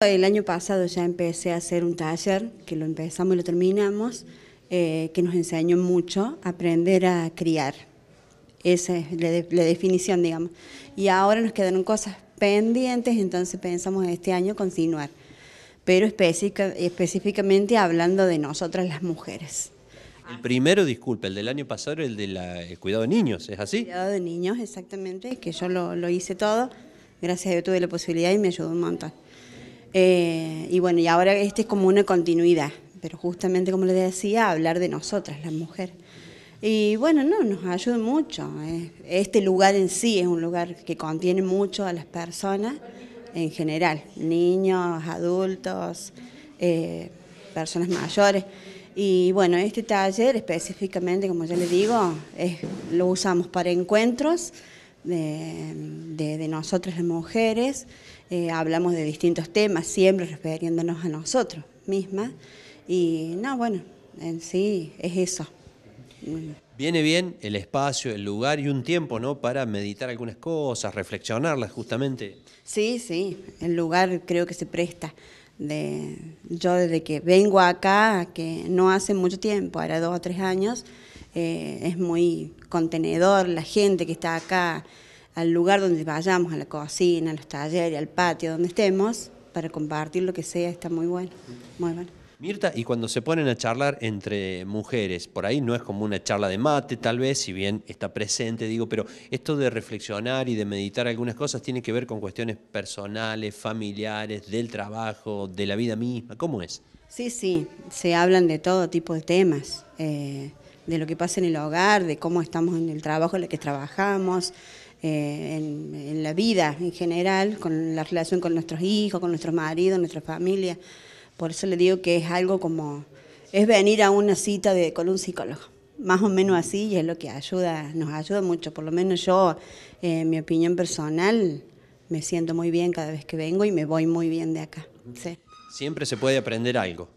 El año pasado ya empecé a hacer un taller, que lo empezamos y lo terminamos, eh, que nos enseñó mucho a aprender a criar. Esa es la, definición, digamos. Y ahora nos quedaron cosas pendientes, entonces pensamos este año continuar, pero específica, específicamente hablando de nosotras las mujeres. El primero, disculpe, el del año pasado era el del de cuidado de niños, ¿es así? El cuidado de niños, exactamente, que yo lo, lo hice todo, gracias a Dios tuve la posibilidad y me ayudó un montón. Eh, y bueno, y ahora este es como una continuidad, pero justamente como les decía, hablar de nosotras, las mujeres. Y bueno, no, nos ayuda mucho. Eh. Este lugar en sí es un lugar que contiene mucho a las personas en general, niños, adultos, eh, personas mayores. Y bueno, este taller específicamente, como ya les digo, lo usamos para encuentros, de, de, de nosotras las mujeres, eh, hablamos de distintos temas, siempre refiriéndonos a nosotros mismas. Y no, bueno, en sí es eso. Viene bien el espacio, el lugar y un tiempo, ¿no? Para meditar algunas cosas, reflexionarlas justamente. Sí, sí, el lugar creo que se presta de, yo desde que vengo acá, que no hace mucho tiempo, ahora dos o tres años, eh, es muy contenedor la gente que está acá, al lugar donde vayamos, a la cocina, a los talleres, al patio, donde estemos, para compartir lo que sea, está muy bueno, muy bueno. Mirta, y cuando se ponen a charlar entre mujeres, por ahí no es como una charla de mate, tal vez, si bien está presente, digo, pero esto de reflexionar y de meditar algunas cosas tiene que ver con cuestiones personales, familiares, del trabajo, de la vida misma. ¿Cómo es? Sí, sí, se hablan de todo tipo de temas, eh, de lo que pasa en el hogar, de cómo estamos en el trabajo en el que trabajamos. Eh, en, en la vida en general, con la relación con nuestros hijos, con nuestros maridos, nuestra familia. Por eso le digo que es algo como, es venir a una cita de, con un psicólogo. Más o menos así y es lo que ayuda, nos ayuda mucho. Por lo menos yo, en eh, mi opinión personal, me siento muy bien cada vez que vengo y me voy muy bien de acá. Siempre se puede aprender algo.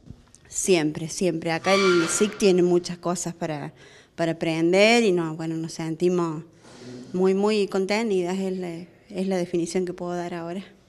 Siempre, siempre. Acá el SIC tiene muchas cosas para, para aprender y no, bueno, nos sentimos muy, muy contentos. es la definición que puedo dar ahora.